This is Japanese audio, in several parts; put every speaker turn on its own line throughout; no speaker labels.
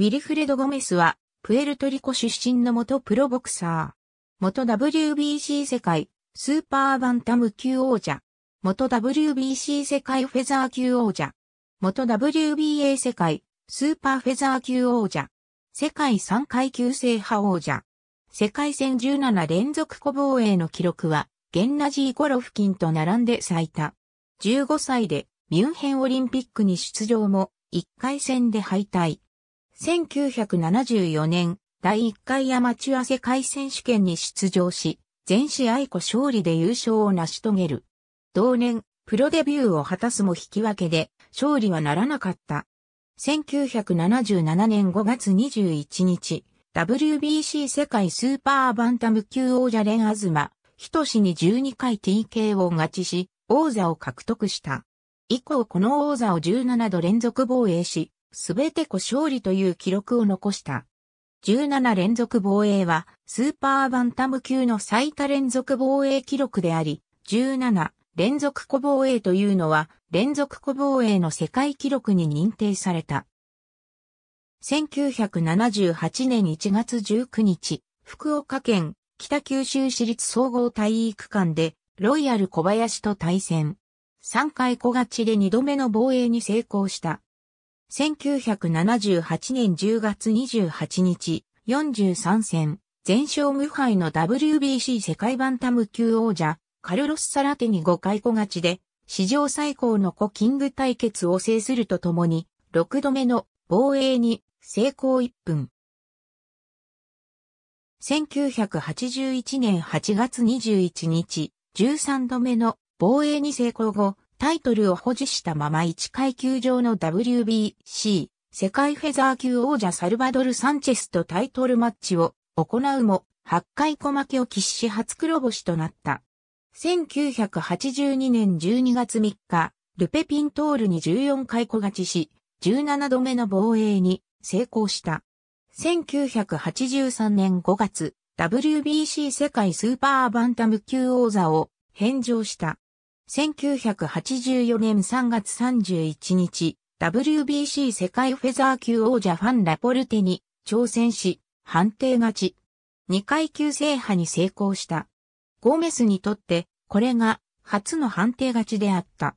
ウィルフレド・ゴメスは、プエルトリコ出身の元プロボクサー。元 WBC 世界スーパーバンタム級王者。元 WBC 世界フェザー級王者。元 WBA 世界スーパーフェザー級王者。世界3階級制覇王者。世界戦17連続小防衛の記録は、ゲンナジー・ゴロフキンと並んで最多。15歳でミュンヘンオリンピックに出場も、1回戦で敗退。1974年、第1回アマチュア世界選手権に出場し、全試合個勝利で優勝を成し遂げる。同年、プロデビューを果たすも引き分けで、勝利はならなかった。1977年5月21日、WBC 世界スーパーバンタム級王者レンアズマ、ひとしに12回 TK を勝ちし、王座を獲得した。以降この王座を17度連続防衛し、すべて小勝利という記録を残した。17連続防衛は、スーパーバンタム級の最多連続防衛記録であり、17連続小防衛というのは、連続小防衛の世界記録に認定された。1978年1月19日、福岡県北九州市立総合体育館で、ロイヤル小林と対戦。3回小勝ちで2度目の防衛に成功した。1978年10月28日、43戦、全勝無敗の WBC 世界バンタム級王者、カルロス・サラテに5回小勝ちで、史上最高のコキング対決を制するとともに、6度目の防衛に成功1分。1981年8月21日、13度目の防衛に成功後、タイトルを保持したまま1階級上の WBC 世界フェザー級王者サルバドル・サンチェスとタイトルマッチを行うも8回小負けを喫し初黒星となった。1982年12月3日、ルペ・ピントールに14回小勝ちし、17度目の防衛に成功した。1983年5月、WBC 世界スーパーバンタム級王座を返上した。1984年3月31日、WBC 世界フェザー級王者ファンラポルテに挑戦し、判定勝ち。2階級制覇に成功した。ゴメスにとって、これが初の判定勝ちであった。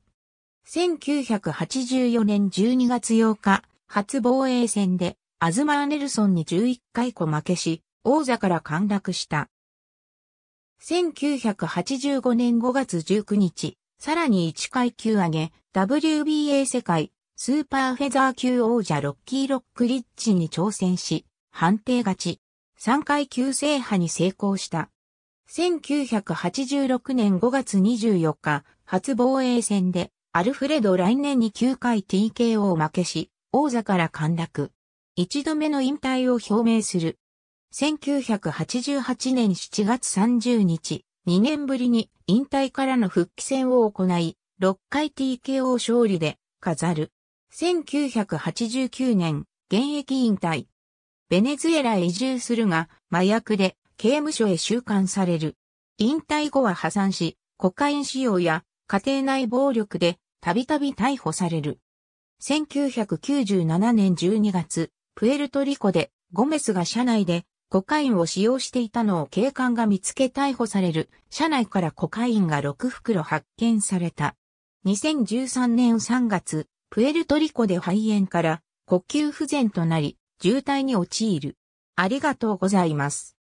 1984年12月8日、初防衛戦で、アズマーネルソンに11回こ負けし、王座から陥落した。1985年5月19日、さらに1階級上げ、WBA 世界、スーパーフェザー級王者ロッキー・ロックリッチに挑戦し、判定勝ち。3階級制覇に成功した。1986年5月24日、初防衛戦で、アルフレド来年に9回 TKO を負けし、王座から陥落。一度目の引退を表明する。1988年7月30日、2年ぶりに引退からの復帰戦を行い、6回 TKO 勝利で飾る。1989年、現役引退。ベネズエラへ移住するが、麻薬で刑務所へ収監される。引退後は破産し、コカイン使用や家庭内暴力でたびたび逮捕される。1997年12月、プエルトリコでゴメスが車内でコカインを使用していたのを警官が見つけ逮捕される、車内からコカインが6袋発見された。2013年3月、プエルトリコで肺炎から呼吸不全となり、渋滞に陥る。ありがとうございます。